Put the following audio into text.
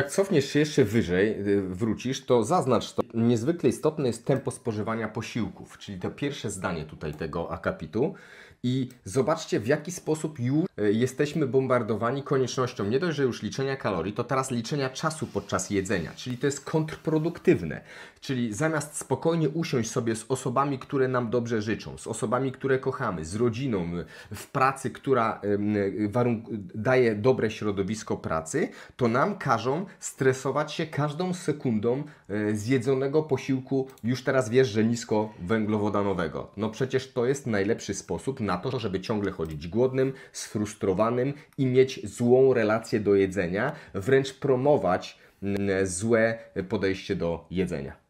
Jak cofniesz się jeszcze wyżej, y, wrócisz, to zaznacz to. Niezwykle istotne jest tempo spożywania posiłków, czyli to pierwsze zdanie tutaj tego akapitu. I zobaczcie, w jaki sposób już y, jesteśmy bombardowani koniecznością nie dość, że już liczenia kalorii, to teraz liczenia czasu podczas jedzenia, czyli to jest kontrproduktywne. Czyli zamiast spokojnie usiąść sobie z osobami, które nam dobrze życzą, z osobami, które kochamy, z rodziną, y, w pracy, która daje dobre środowisko pracy, to nam każą stresować się każdą sekundą e, zjedzonego posiłku, już teraz wiesz, że nisko węglowodanowego. No przecież to jest najlepszy sposób na to, żeby ciągle chodzić głodnym, sfrustrowanym i mieć złą relację do jedzenia, wręcz promować mm, złe podejście do jedzenia.